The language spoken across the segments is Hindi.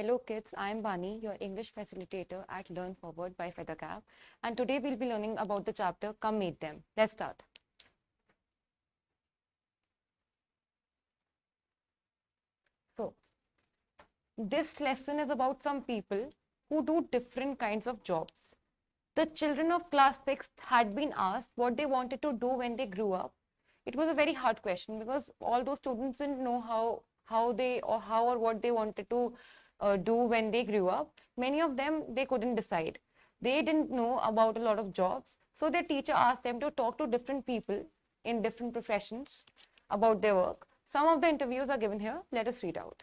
Hello kids, I am Bani, your English facilitator at Learn Forward by FeatherCap and today we'll be learning about the chapter Come Meet Them. Let's start. So, this lesson is about some people who do different kinds of jobs. The children of class 6 had been asked what they wanted to do when they grew up. It was a very hard question because all those students didn't know how how they or how or what they wanted to uh, do when they grew up, many of them, they couldn't decide. They didn't know about a lot of jobs. So their teacher asked them to talk to different people in different professions about their work. Some of the interviews are given here. Let us read out.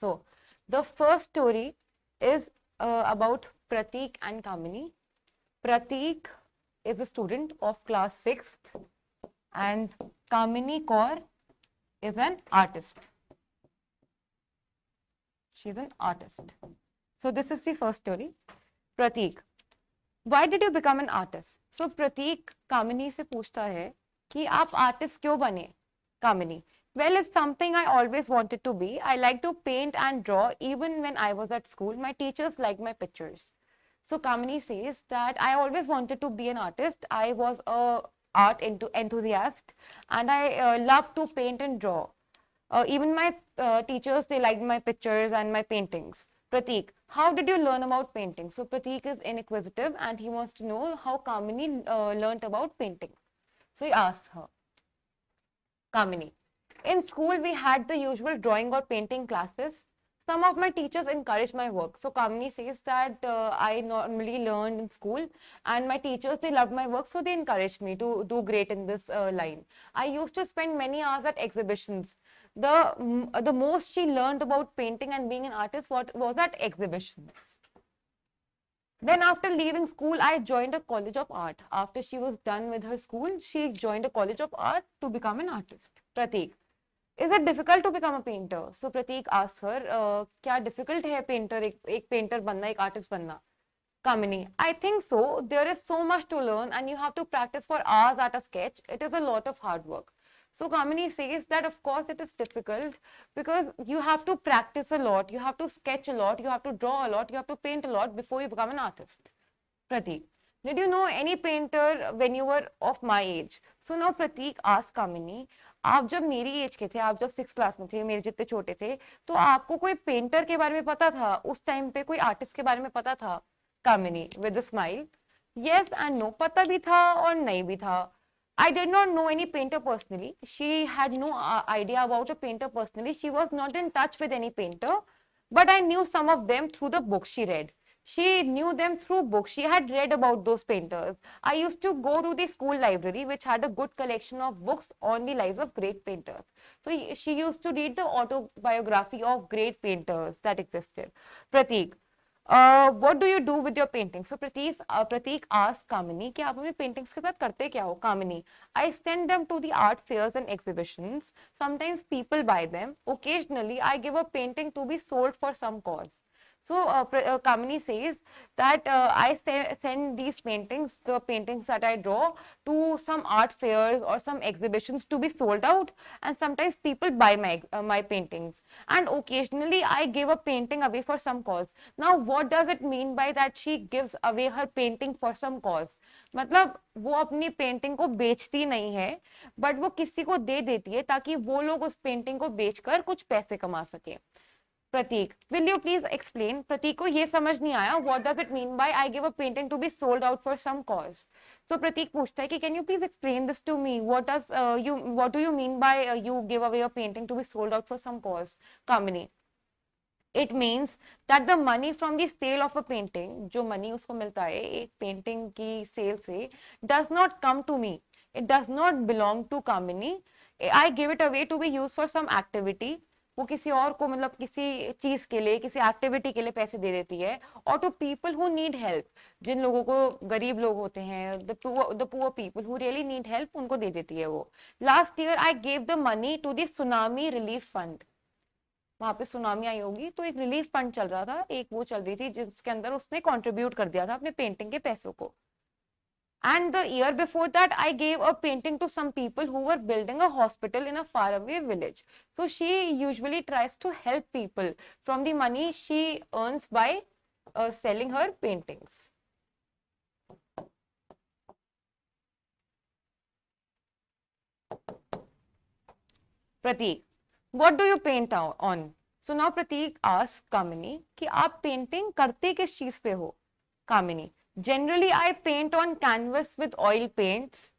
So the first story is uh, about Pratik and Kamini. Pratik is a student of class 6th and Kamini Kaur is an artist. She is an artist. So this is the first story. Pratik. Why did you become an artist? So Pratik Kamini se पूछता hai ki आप artist kyo bane? Kamini? Well, it's something I always wanted to be. I like to paint and draw even when I was at school. My teachers liked my pictures. So Kamini says that I always wanted to be an artist. I was a art enthusiast and I uh, love to paint and draw. Uh, even my uh, teachers, they liked my pictures and my paintings. Pratik, how did you learn about painting? So Pratik is inquisitive and he wants to know how Kamini uh, learnt about painting. So he asks her, Kamini, in school we had the usual drawing or painting classes. Some of my teachers encouraged my work. So Kamini says that uh, I normally learned in school and my teachers, they loved my work. So they encouraged me to do great in this uh, line. I used to spend many hours at exhibitions the, uh, the most she learned about painting and being an artist what, was at exhibitions. Then after leaving school, I joined a college of art. After she was done with her school, she joined a college of art to become an artist. Pratik, is it difficult to become a painter? So Pratik asked her, uh, क्या difficult है painter एक, एक painter बनना एक artist बनना? Kamini, I think so. There is so much to learn and you have to practice for hours at a sketch. It is a lot of hard work. So Kamini says that of course it is difficult because you have to practice a lot, you have to sketch a lot, you have to draw a lot, you have to paint a lot before you become an artist. Pratik, did you know any painter when you were of my age? So now Pratik asked Kamini, आप जब मेरी एज के थे आप जब सिक्स क्लास में थे मेरे जितने छोटे थे तो आपको कोई पेंटर के बारे में पता था उस टाइम पे कोई आर्टिस्ट के बारे में पता था Kamini with smile yes and no पता भी था और नहीं भी था I did not know any painter personally. She had no uh, idea about a painter personally. She was not in touch with any painter, but I knew some of them through the books she read. She knew them through books. She had read about those painters. I used to go to the school library, which had a good collection of books on the lives of great painters. So she used to read the autobiography of great painters that existed. Pratik, uh, what do you do with your paintings? So Prateek, uh, Prateek asked Kamini कि आप अपनी paintings के साथ करते क्या हो Kamini, I send them to the art fairs and exhibitions. Sometimes people buy them. Occasionally, I give a painting to be sold for some cause. So uh, uh, Kamini says that uh, I se send these paintings, the paintings that I draw to some art fairs or some exhibitions to be sold out and sometimes people buy my, uh, my paintings and occasionally I give a painting away for some cause. Now what does it mean by that she gives away her painting for some cause? मतलब वो अपनी पेंटिंग को बेचती नहीं है बट वो किसी को दे देती है ताकि वो लोग उस पेंटिंग को बेचकर कुछ पैसे कमा सके Pratik will you please explain Pratik को ये समझ नहीं आया what does it mean by I give a painting to be sold out for some cause so Pratik पूछता है कि can you please explain this to me what does you what do you mean by you give away a painting to be sold out for some cause Kamini it means that the money from the sale of a painting जो मनी उसको मिलता है एक पेंटिंग की सेल से does not come to me it does not belong to Kamini I give it away to be use for some activity वो किसी और को मतलब किसी चीज के लिए किसी एक्टिविटी के लिए पैसे दे देती है और to people who need help जिन लोगों को गरीब लोग होते हैं the poor people who really need help उनको दे देती है वो last year I gave the money to the tsunami relief fund वहां पे सुनामी आई होगी तो एक रिलीफ फंड चल रहा था एक वो चल रही थी जिसके अंदर उसने कंट्रीब्यूट कर दिया था अपने पेंटिंग के पैसों को And the year before that, I gave a painting to some people who were building a hospital in a faraway village. So she usually tries to help people from the money she earns by uh, selling her paintings. Pratik, what do you paint on? So now Pratik asks Kamini ki आप painting करते किस चीज पे हो kamini Generally, I paint on canvas with oil paints.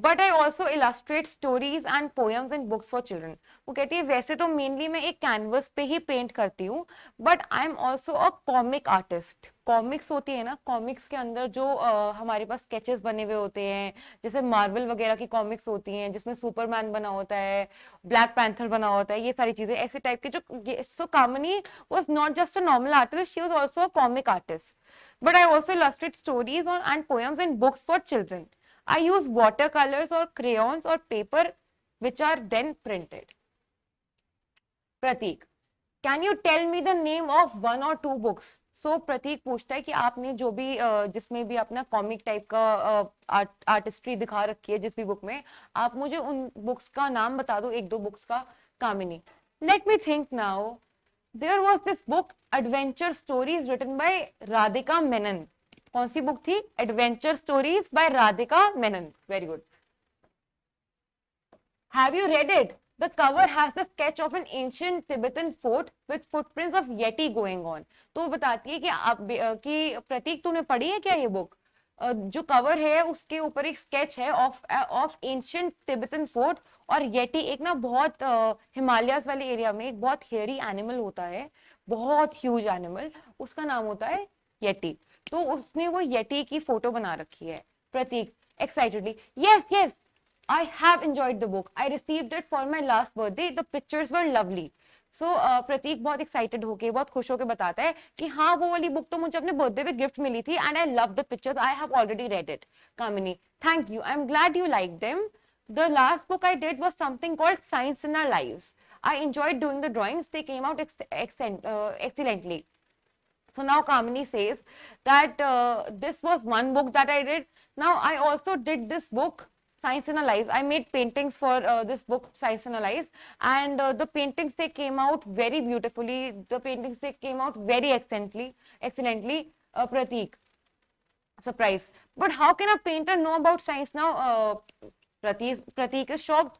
But I also illustrate stories and poems in books for children वो कहती है वैसे तो मेनली मैं एक कैनवस पे ही पेंट करती हूँ but I am also a comic artist comics होती है ना कॉमिक्स के अंदर जो आ, हमारे पास स्केचेस बने हुए होते हैं जैसे मार्वल वगैरह की कॉमिक्स होती हैं जिसमें सुपरमैन बना होता है ब्लैक पैंथर बना होता है ये सारी चीजें ऐसे टाइप के जो so Kamini was not just a normal artist she was also a comic artist but I also illustrate stories and poems in books for children I use watercolors or crayons or paper which are then printed. Pratik, can you tell me the name of one or two books? So Pratik पूछता है कि आपने जो भी जिसमें भी अपना कॉमिक टाइप का आर्टिस्ट्री दिखा रखी है जिस भी बुक में आप मुझे उन बुक्स का नाम बता दो एक दो बुक्स का Kamini let me think now there was this book adventure story by Radhika Menon कौन सी बुक थी adventure stories by Radhika Menon very good have you read it the cover has the sketch of an ancient Tibetan fort with footprints of yeti going on तो बताती है कि आप कि प्रतीक तूने पढ़ी है क्या ये बुक जो कवर है उसके ऊपर एक स्केच है of of ancient Tibetan fort और येटी एक ना बहुत हिमालय वाले एरिया में एक बहुत हेरी एनिमल होता है बहुत ह्यूज एनिमल उसका नाम होता है येटी तो उसने वो यटी की फोटो बना रखी है Pratik excitedly yes yes I have enjoyed the book I received it for my last birthday the pictures were lovely so Pratik बहुत एक्साइटेड होके बहुत खुश होकर बताता है कि हाँ वो वाली बुक तो मुझे अपने बर्थडे पे गिफ्ट मिली थी and I love the pictures I have already read it Kamini thank you I am glad you like them the last book I did was something called science in Our Lives. I enjoyed doing the drawings. They came out excellently So now Kamini says that uh, this was one book that I did. Now I also did this book Science in a Life. I made paintings for uh, this book Science in a Life, and uh, the paintings they came out very beautifully. The paintings they came out very excellently, excellently uh, Pratik. Surprise. But how can a painter know about science now? Uh, Pratik, Pratik is shocked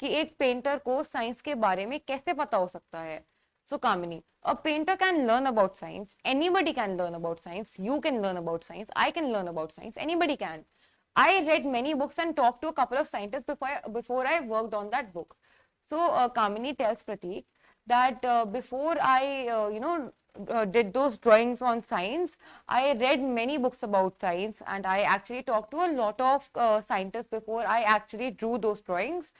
कि एक पेंटर को साइंस के बारे में कैसे पता हो सकता है so Kamini, a painter can learn about science. Anybody can learn about science. You can learn about science. I can learn about science. Anybody can. I read many books and talked to a couple of scientists before I, before I worked on that book. So uh, Kamini tells Pratik that uh, before I, uh, you know, uh, did those drawings on science, I read many books about science and I actually talked to a lot of uh, scientists before I actually drew those drawings.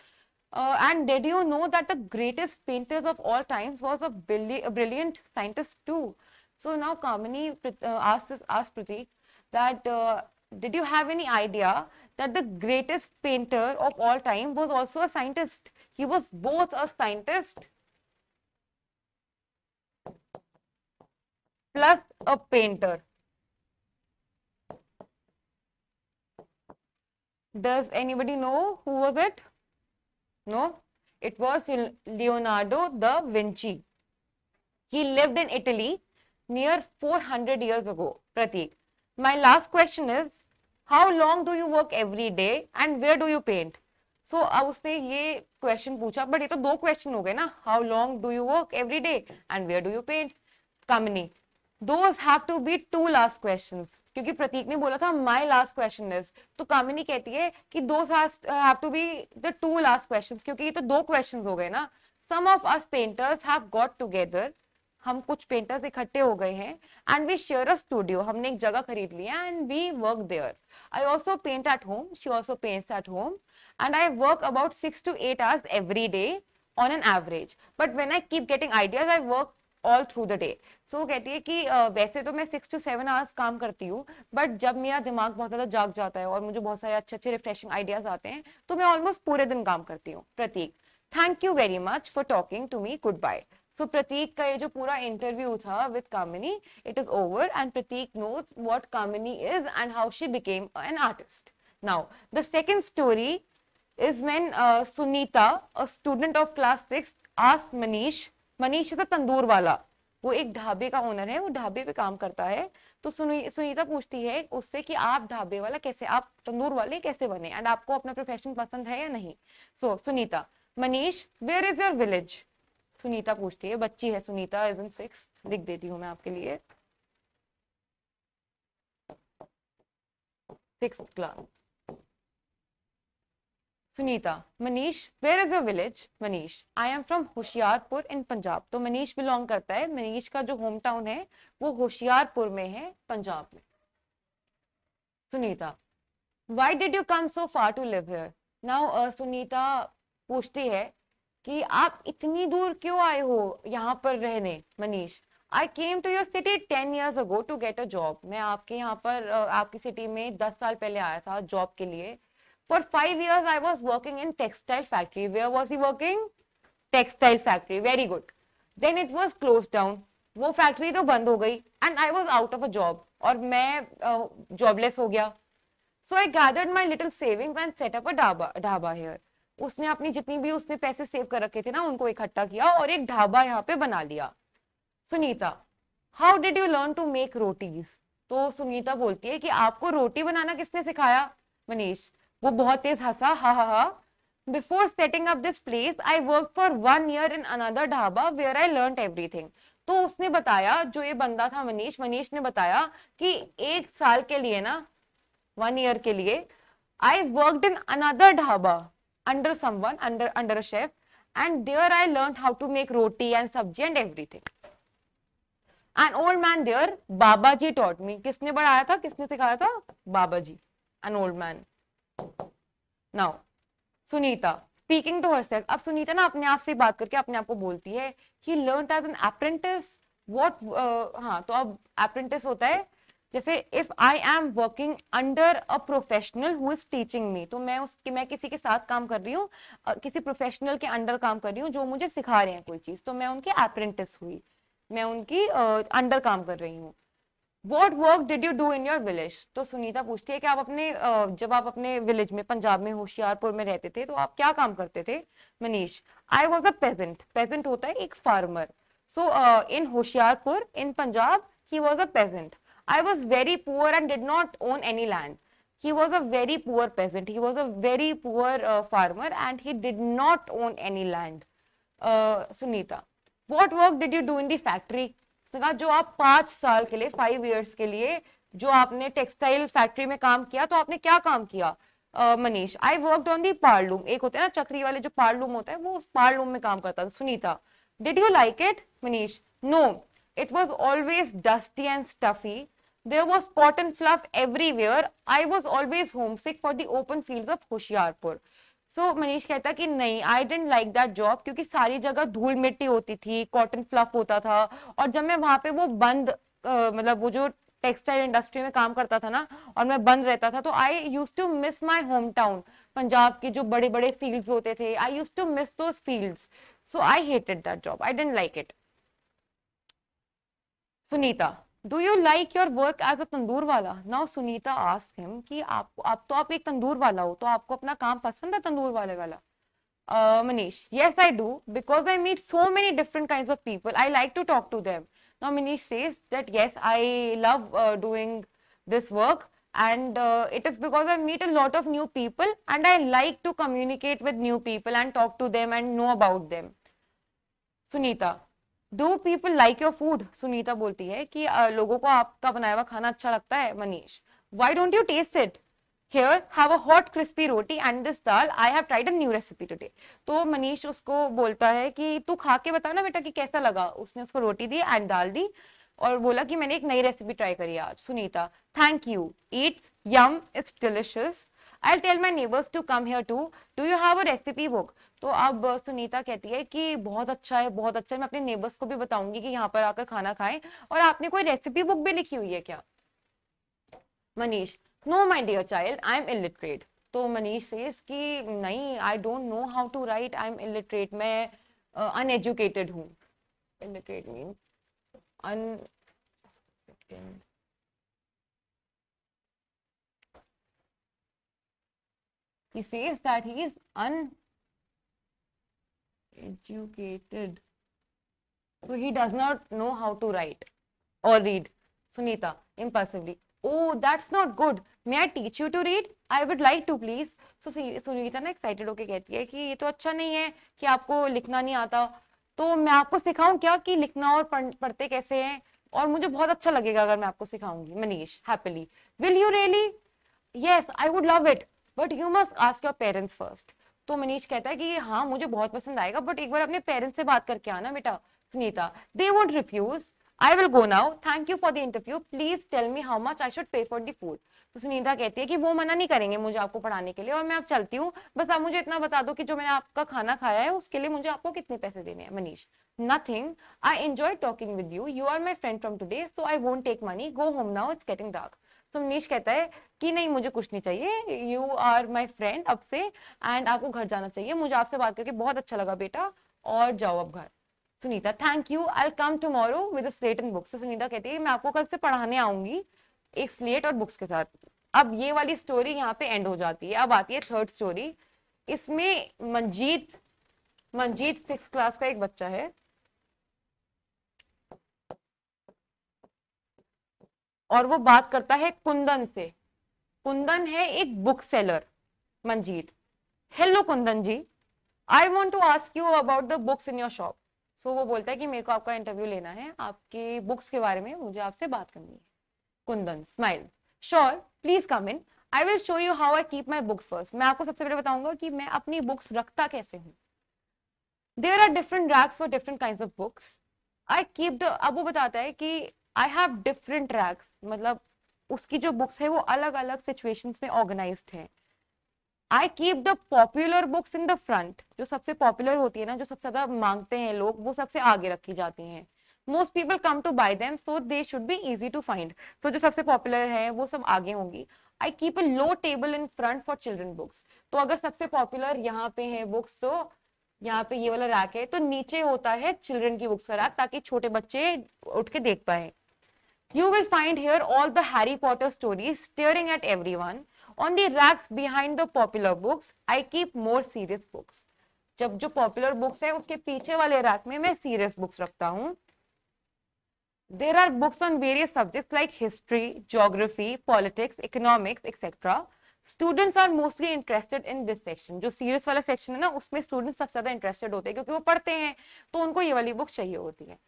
Uh, and did you know that the greatest painters of all times was a, a brilliant scientist too? So now Kamini uh, asked, this, asked Pratik that uh, did you have any idea that the greatest painter of all time was also a scientist? He was both a scientist plus a painter. Does anybody know who was it? No, it was Leonardo da Vinci. He lived in Italy near 400 years ago. Pratik, my last question is, how long do you work every day and where do you paint? So so, अब उसने ये क्वेश्चन पूछा बट ये तो दो क्वेश्चन हो गए ना how long do you work every day and where do you paint Kamini those have to be two last question क्योंकि प्रतीक ने बोला था माई लास्ट क्वेश्चन इज तो कामिनी कहती है कि those have to be the two last question क्योंकि ये तो दो क्वेश्चन हो गए ना some of us painters have got together हम कुछ पेंटर्स इकट्ठे हो गए हैं and we share a studio हमने एक जगह खरीद लिया and we work there I also paint at home she also paints at home and I work about six to eight hours every day on an average but when I keep getting ideas I work all through the day so कहती है कि वैसे तो मैं सिक्स टू सेवन आवर्स काम करती हूँ बट जब मेरा दिमाग बहुत ज़्यादा जाग जाता है और मुझे बहुत सारे अच्छे अच्छे रिफ्रेशिंग आइडियाज आते हैं तो मैं ऑलमोस्ट पूरे दिन काम करती हूँ Pratik thank you very much for talking to me goodbye so Pratik का ये जो पूरा इंटरव्यू था with Kamini it is over and Pratik knows what Kamini is and how she became an artist now the second story is when uh, Sunita, a student of class 6, asked Manish Manish था तो तंदूर वाला वो एक ढाबे का ओनर है वो ढाबे पे काम करता है तो सुनी सुनीता पूछती है उससे कि आप ढाबे वाला कैसे आप तंदूर वाले कैसे बने एंड आपको अपना प्रोफेशन पसंद है या नहीं सो so, Sunita Manish where is your village Sunita पूछती है बच्ची है सुनीता इज इन सिक्स लिख देती हूँ मैं आपके लिए six class Sunita, Manish, where is your village? Manish, I am from Hoshiarpur in Punjab. तो Manish belong करता है Manish का जो होम टाउन है वो होशियारपुर में है पंजाब में Sunita, why did you come so far to live here? Now uh, Sunita पूछती है कि आप इतनी दूर क्यों आए हो यहाँ पर रहने Manish I came to your city ten years ago to get a job मैं आपके यहाँ पर आपकी सिटी में दस साल पहले आया था जॉब के लिए for five years, I was working in textile factory where was he working textile factory very good then it was close down वो फैक्ट्री तो बंद हो गई and I was out of a job और मैं जॉबलेस uh, हो गया so I gathered my little saving and set up a dhaba dhaba here उसने अपनी जितनी भी उसने पैसे सेव कर रखे थे ना उनको इकट्ठा किया और एक ढाबा यहाँ पे बना लिया Sunita how did you learn to make rotis तो सुनीता बोलती है कि आपको रोटी बनाना किसने सिखाया मनीष वो बहुत तेज हंसा हा हा हा before setting up this place I work for one year in another dhaba where I learn everything तो उसने बताया जो ये बंदा था मनीष मनीष ने बताया कि एक साल के लिए ना वन ईयर के लिए I work in another dhaba under someone under under chef and there I learn how to make roti and sabzi and everything an old man there Baba ji taught me किसने बढ़ाया था किसने सिखाया था Baba ji an old man now Sunita speaking to her अब सुनीता ना अपने आप से बात करके अपने आप को बोलती है he learn as an apprentice what हाँ तो अब अप्रेंटिस होता है जैसे if I am working under a professional who is teaching me तो मैं उसके मैं किसी के साथ काम कर रही हूँ किसी प्रोफेशनल के अंडर काम कर रही हूँ जो मुझे सिखा रहे हैं कोई चीज तो मैं उनकी अप्रेंटिस हुई मैं उनकी अंडर uh, काम कर रही हूँ what work did you do in your village तो सुनीता पूछती है कि आप अपने जब आप अपने विलेज में पंजाब में होशियारपुर में रहते थे तो आप क्या काम करते थे Manish I was a peasant peasant होता है एक farmer so in Hoshiarpur in Punjab he was a peasant I was very poor and did not own any land he was a very poor peasant he was a very poor farmer and he did not own any land Sunita what work did you do in the factory सका जो आप पांच साल के लिए फाइव इयर्स के लिए जो आपने टेक्सटाइल फैक्ट्री में काम किया तो आपने क्या काम किया Manish I work on the power loom एक होता है ना चक्री वाले जो पार्लूम होता है वो उस पार्लूम में काम करता था Sunita did you like it Manish no it was always dusty and stuffy there was cotton fluff everywhere I was always homesick for the open field of Hoshiarpur so so, Manish कहता कि नहीं I didn't like that job क्योंकि सारी जगह धूल मिट्टी होती थी कॉटन फ्लफ होता था और जब मैं वहां पे वो बंद uh, मतलब वो जो टेक्सटाइल इंडस्ट्री में काम करता था ना और मैं बंद रहता था तो I use to miss my home town Punjab के जो बड़े बड़े फील्ड होते थे आई use to miss though so I hated that job I didn't like it Sunita do you like your work as a tandoor वाला नाउ सुनीता आस्क हिम कि आपको आप तो आप एक तंदूर वाला हो तो आपको अपना काम पसंद है तंदूर वाले वाला Manish yes I do because I meet so many different kind of people I like to talk to them now Manish says that yes I love doing this work and uh, it is because I meet a lot of new people and I like to communicate with new people and talk to them and know about them. Sunita, do people like your food Sunita बोलती है कि uh, लोगों को आपका बनाया हुआ खाना अच्छा लगता है Manish why don't you taste it here have hot crispy roti and this dal I have tried new recipe today तो मनीष उसको बोलता है कि तू खा के बता ना बेटा कि कैसा लगा उसने उसको रोटी दी एंड दाल दी और बोला कि मैंने एक नई रेसिपी ट्राई करी आज Sunita thank you it's yum it's delicious I tell my neighbours to come here too do you have a recipe book तो अब uh, सुनीता कहती है कि बहुत अच्छा है बहुत अच्छा है मैं अपने नेबर्स को भी बताऊंगी कि यहाँ पर आकर खाना खाएं और आपने कोई रेसिपी बुक भी लिखी हुई है क्या Manish no my dear child I am illiterate तो मनीष से इसकी नहीं I don't know how to write I am illiterate मैं अनएजुकेटेड uh, हूँ इलिटरेट मीन अन he says that he is uneducated so he does not know how to write or read sunita impulsively oh that's not good may i teach you to read I would like to please so Sunita ना एक्साइटेड होके कहती है कि ये तो अच्छा नहीं है कि आपको लिखना नहीं आता तो मैं आपको सिखाऊं क्या कि लिखना और पढ़, पढ़ते कैसे हैं और मुझे बहुत अच्छा लगेगा अगर मैं आपको सिखाऊंगी Manish happily will you really yes I would love it but you must ask your parents first तो मनीष कहता है कि हाँ मुझे बहुत पसंद आएगा बट एक बार अपने पेरेंट्स से बात करके आना बेटा Sunita they won't refuse I will go now thank you for the interview please tell me how much I should pay for the food तो सुनीता कहती है कि वो मना नहीं करेंगे मुझे आपको पढ़ाने के लिए और मैं अब चलती हूँ बस आप मुझे इतना बता दो कि जो मैंने आपका खाना खाया है उसके लिए मुझे आपको कितने पैसे देने हैं Manish nothing I enjoy talking with you you are my friend from today so I won't take money go home now it's getting dark so तो मनीष कहता है कि नहीं मुझे कुछ नहीं चाहिए यू आर माई फ्रेंड अब से एंड आपको घर जाना चाहिए मुझे आपसे बात करके बहुत अच्छा लगा बेटा और जाओ अब घर Sunita thank you I come tomorrow with slate and books Sunita कहती है मैं आपको कल से पढ़ाने आऊंगी एक स्लेट और बुक्स के साथ अब ये वाली स्टोरी यहाँ पे एंड हो जाती है अब आती है थर्ड स्टोरी इसमें मंजीत मंजीत सिक्स क्लास का एक बच्चा है और वो बात करता है कुंदन से कुंदन है एक book seller Manjit hello Kundan ji I want to ask you about the books in your shop so वो बोलता है कि मेरे को आपका इंटरव्यू लेना है आपके बुक्स के बारे में मुझे आपसे बात करनी है Kundan smile sure please come in I will show you how I keep my books first मैं आपको सबसे पहले बताऊंगा कि मैं अपनी बुक्स रखता कैसे हूँ there are different racks for different kind of books I keep the अब वो बताता है कि आई हैव डिफरेंट रैक्स मतलब उसकी जो बुक्स है वो अलग अलग सिचुएशन में ऑर्गेनाइज है I keep the popular books in the front जो सबसे पॉपुलर होती है ना जो सबसे ज्यादा मांगते हैं लोग वो सबसे आगे रखी जाती हैं most people come to buy them so they should be easy to find so जो सबसे पॉपुलर है वो सब आगे होंगी I keep a low table in front for children books तो अगर सबसे पॉपुलर यहाँ पे है बुक्स तो यहाँ पे ये वाला रैक है तो नीचे होता है चिल्ड्रन की बुक्स का रैक ताकि छोटे बच्चे उठ के देख पाए You will find here all the Harry Potter stories staring at everyone. On the racks behind the popular books, I keep more serious books. jab jo popular books hai uske piche wale rack mein main serious books rakhta hu There are books on various subjects like history, geography, politics, economics, etc. Students are mostly interested in this section. jo serious wala section hai na usme students sabse zyada interested hote हैं kyunki wo padhte hain to unko ye wali book chahiye hoti है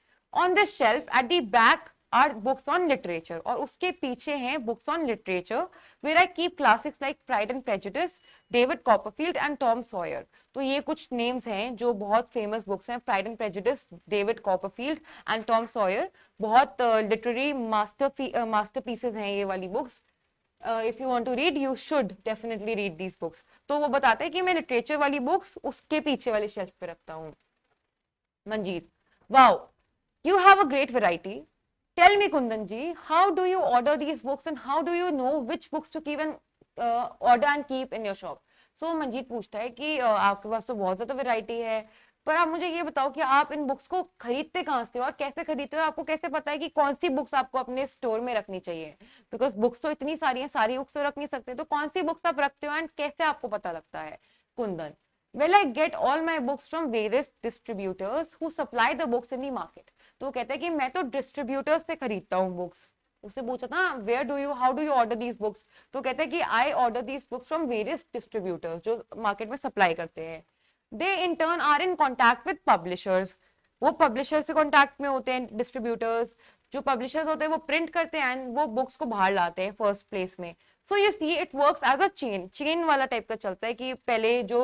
on the shelf at the back are books on literature और उसके पीछे हैं books on literature where I keep classics like Pride and Prejudice David Copperfield and Tom Sawyer तो ये कुछ नेम्स हैं जो बहुत फेमस बुक्स हैं Pride and Prejudice David Copperfield and Tom Sawyer बहुत लिटरेरी मास्टर मास्टर पीसेज हैं ये वाली books if you want to read you should definitely read these books तो वो बताते हैं कि मैं लिटरेचर वाली बुक्स उसके पीछे वाले शेल्फ पे रखता हूँ Manjit wow you have a great variety tell me kundan ji how do you order these books and how do you know which books to keep and uh, order and keep in your shop so, manjeet puchta hai ki uh, aapke paas to bahut zyada variety hai पर आप मुझे ये बताओ कि आप इन बुक्स को खरीदते कहाँ से हो और कैसे खरीदते हो आपको कैसे पता है कि कौन सी बुक्स आपको अपने स्टोर में रखनी चाहिए बिकॉज बुक्स तो इतनी सारी हैं सारी बुक्स तो रख नहीं सकते तो कौन सी बुक्स आप रखते हो एंड कैसे आपको पता लगता है Kundan well I get all my books from various distributors who supply the books in the market तो वो कहता है कि मैं तो डिस्ट्रीब्यूटर्स से खरीदता हूँ बुक्स उससे पूछा था where do you how do you order these books तो कहते हैं कि I order these books from various distributors जो मार्केट में सप्लाई करते हैं they in turn are in contact with publishers वो पब्लिशर्स से कॉन्टैक्ट में होते हैं डिस्ट्रीब्यूटर्स जो पब्लिशर्स होते हैं वो प्रिंट करते हैं एंड वो बुक्स को बाहर लाते हैं फर्स्ट प्लेस में so you see it works as a chain chain वाला टाइप का चलता है कि पहले जो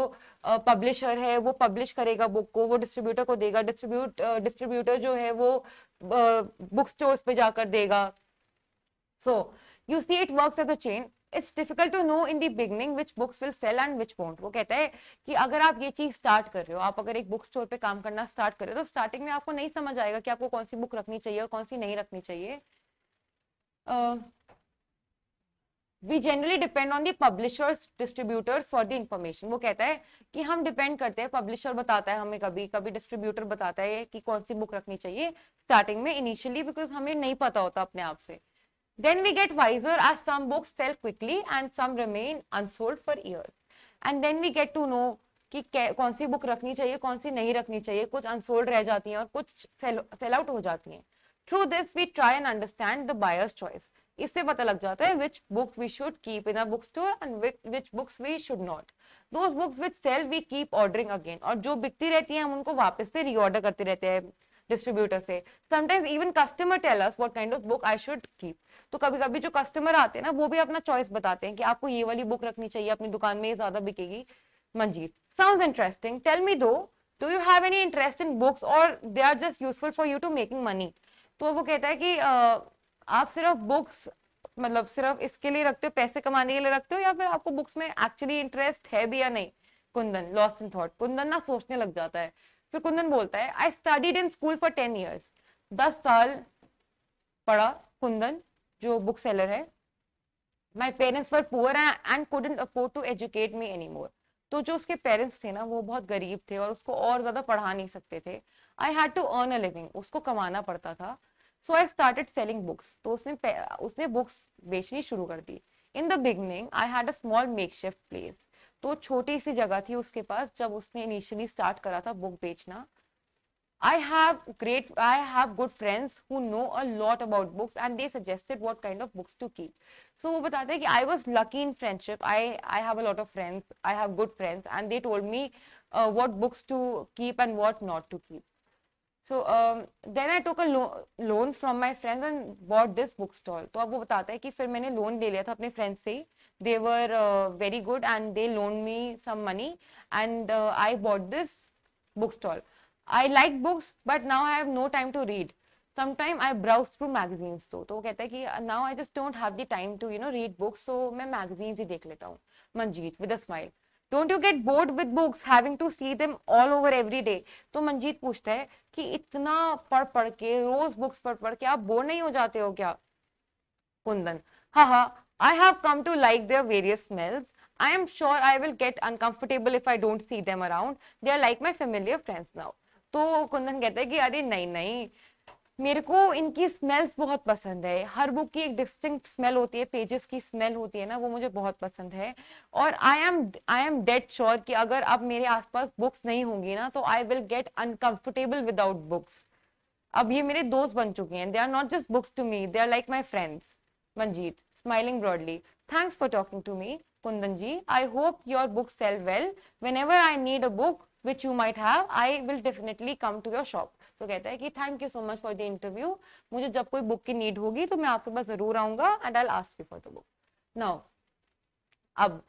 पब्लिशर uh, है वो पब्लिश करेगा बुक को वो डिस्ट्रीब्यूटर को देगा डिस्ट्रीब्यूट डिस्ट्रीब्यूटर uh, जो है वो बुक uh, स्टोर्स पे जाकर देगा so you see it works as a chain it's difficult to know in the beginning which books will sell and which won't वो कहता है कि अगर आप ये चीज स्टार्ट कर रहे हो आप अगर एक बुक स्टोर पे काम करना स्टार्ट कर रहे हो तो स्टार्टिंग में आपको नहीं समझ आएगा कि आपको कौन सी बुक रखनी चाहिए और कौन सी नहीं रखनी चाहिए uh, we generally depend on the publishers distributors for the information वो कहता है कि हम डिपेंड करते हैं पब्लिशर बताता है हमें कभी कभी डिस्ट्रीब्यूटर बताता है कि कौन सी बुक रखनी चाहिए स्टार्टिंग में इनिशियली बिकॉज हमें नहीं पता होता अपने आप से then we get wiser as some books sell quickly and some remain unsold for years and then we get to know कि कौन सी बुक रखनी चाहिए कौन सी नहीं रखनी चाहिए कुछ अनसोल्ड रह जाती हैं और कुछ सेल आउट हो जाती हैं through this we try and understand the buyer's choice इससे पता लग जाता है which book we should keep in book store and which books we should not those books which sell we keep ordering again और जो बिकती रहती है हम उनको वापस से रीऑर्डर करते रहते हैं डिस्ट्रीब्यूटर से sometimes even customer tell us what kind of book I should keep तो कभी कभी जो कस्टमर आते हैं ना वो भी अपना चॉइस बताते हैं कि आपको ये वाली बुक रखनी चाहिए अपनी दुकान में ज्यादा बिकेगी Manjit sound interesting tell me though do you have any interest in books और they are just useful for you to making money तो वो कहता है कि uh, आप सिर्फ बुक्स मतलब सिर्फ इसके लिए रखते हो पैसे कमाने के लिए रखते हो या फिर आपको बुक्स में एक्चुअली इंटरेस्ट है भी या नहीं Kundan lost in thought Kundan ना सोचने लग जाता है फिर कुंदन बोलता है I studied in school for ten years दस साल पढ़ा कुंदन जो बुक सेलर है my parents for poor and couldn't afford to educate me any more तो जो उसके पेरेंट्स थे ना वो बहुत गरीब थे और उसको और ज्यादा पढ़ा नहीं सकते थे I had to earn a living उसको कमाना पड़ता था so I started selling books तो उसने उसने बुक्स बेचनी शुरू कर दी in the beginning I had a small makeshift place तो छोटी सी जगह थी उसके पास जब उसने इनिशियली स्टार्ट करा था बुक बेचना I have great, I have good friends who know a lot about books and they suggested what kind of books to keep. So वो बताते हैं कि I was lucky in friendship. I I have a lot of friends. I have good friends and they told me uh, what books to keep and what not to keep. So then I took a loan from my friend and bought this book stall तो अब वो बताता है कि फिर मैंने लोन ले लिया था अपने फ्रेंड से they were very good and they loan me some money and I bought this book stall I like books but now I have no time to read sometime I browse through magazines तो तो वो कहता है कि now I just don't have the time to you know read books so मैं मैगजीन्स ही देख लेता हूँ Manjit with a smile don't you get bored with books having to see them all over every day तो मंजीत पूछता है कि इतना पढ़ पढ़ के रोज बुक्स पढ़ पढ़ के आप बोर नहीं हो जाते हो क्या कुंदन हा हा I have come to like their various smells I am sure I will get uncomfortable if I don't see them around. They are like my familiar friends now. तो कुंदन कहता है कि अरे नहीं नहीं मेरे को इनकी स्मेल्स बहुत पसंद है हर बुक की एक डिस्टिंक्ट स्मेल होती है पेजेस की स्मेल होती है ना वो मुझे बहुत पसंद है और I am I am dead sure कि अगर अब मेरे आसपास बुक्स नहीं होंगी ना तो I will get uncomfortable without books अब ये मेरे दोस्त बन चुके हैं they are not just books to me they are like my friends Manjit smiling broadly thanks for talking to me Kundan ji I hope your book sell well whenever I need a book which you might have I will definitely come to your shop तो कहता है कि thank you so much for the interview मुझे जब कोई बुक की नीड होगी तो मैं आपके पास जरूर आऊंगा and I ask you for the book now अब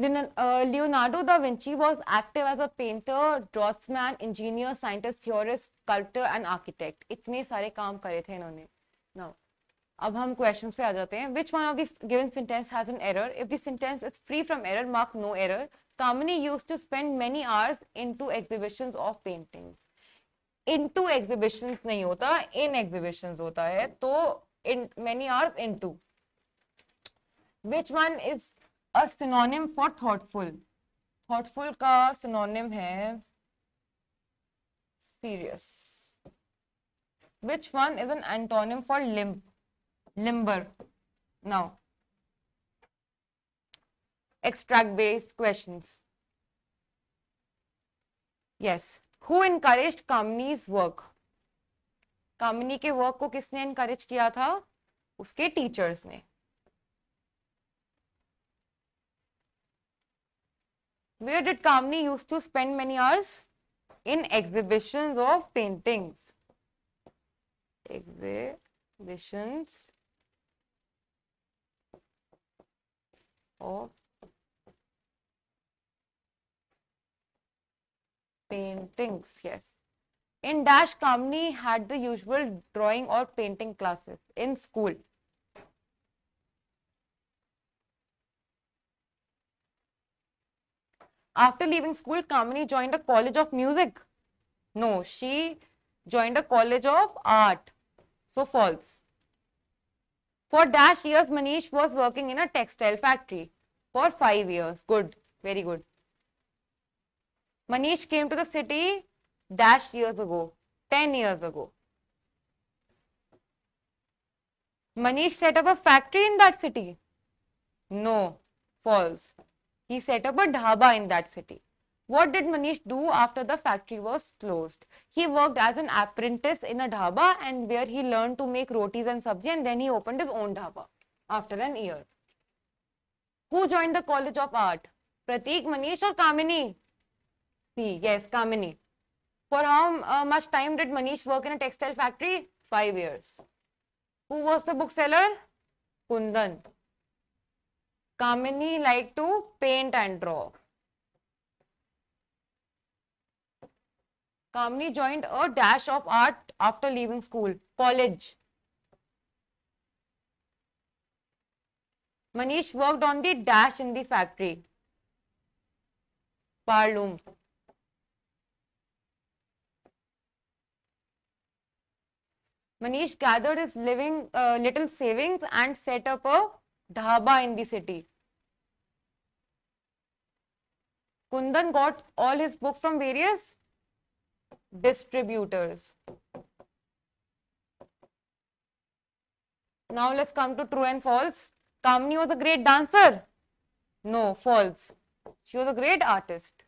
Leonardo da Vinci was active as a painter draughtsman engineer scientist theorist sculptor and architect इतने सारे काम करे थे इन्होंने नाउ अब हम क्वेश्चंस पे आ जाते हैं which one of the given sentence has an error if the sentence is free from error mark no error Kamini used to spend many hours into exhibitions of paintings into exhibitions नहीं होता इन एग्जीबिशंस होता है तो in many hours into which one is a synonym for thoughtful thoughtful का सिनोनिम है serious which one is an antonym for limp limber now extract based questions yes who encourage Kamini's work Kamini के वर्क को किसने इनकरेज किया था उसके टीचर्स ने वे did Kamini use to spend many hours in exhibition of painting exhibitions of paintings yes in dash kamini had the usual drawing or painting classes in school after leaving school kamini joined a college of music no she joined a college of art so false for dash years manish was working in a textile factory for 5 years good very good Manish came to the city dash years ago, 10 years ago. Manish set up a factory in that city. No, false. He set up a dhaba in that city. What did Manish do after the factory was closed? He worked as an apprentice in a dhaba and where he learned to make rotis and sabji and then he opened his own dhaba after an year. Who joined the College of Art? Pratik, Manish or Kamini? Yes, Kamini. For how uh, much time did Manish work in a textile factory? Five years. Who was the bookseller? Kundan. Kamini liked to paint and draw. Kamini joined a dash of art after leaving school, college. Manish worked on the dash in the factory. Parloom. Manish gathered his living uh, little savings and set up a dhaba in the city. Kundan got all his books from various distributors. Now let's come to true and false. Kamini was a great dancer. No, false. She was a great artist.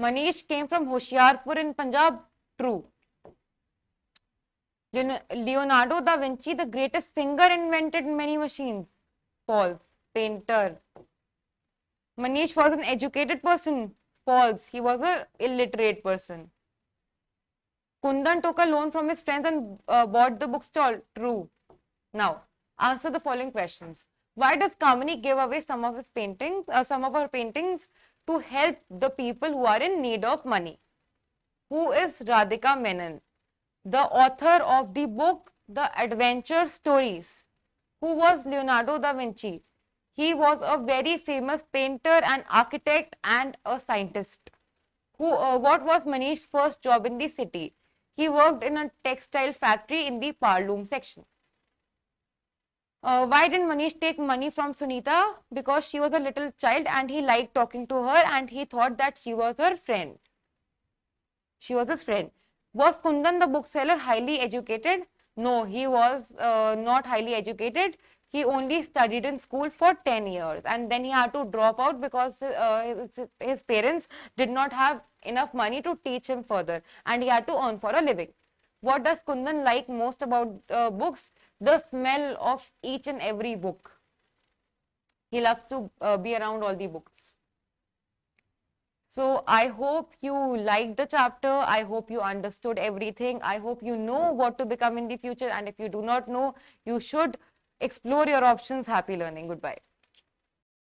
Manish came from Hoshiarpur in Punjab. True. Leonardo da Vinci, the greatest singer, invented many machines. False. Painter. Manish was an educated person. False. He was an illiterate person. Kundan took a loan from his friends and uh, bought the bookstall. True. Now, answer the following questions. Why does Kamini give away some of his paintings, uh, some of her paintings to help the people who are in need of money? Who is Radhika Menon? the author of the book The Adventure Stories, who was Leonardo da Vinci. He was a very famous painter, an architect and a scientist. Who, uh, what was Manish's first job in the city? He worked in a textile factory in the Parloom section. Uh, why did not Manish take money from Sunita? Because she was a little child and he liked talking to her and he thought that she was her friend. She was his friend. Was Kundan the bookseller highly educated? No, he was uh, not highly educated. He only studied in school for 10 years and then he had to drop out because uh, his, his parents did not have enough money to teach him further and he had to earn for a living. What does Kundan like most about uh, books? The smell of each and every book. He loves to uh, be around all the books. So I hope you liked the chapter. I hope you understood everything. I hope you know what to become in the future. And if you do not know, you should explore your options. Happy learning. Goodbye.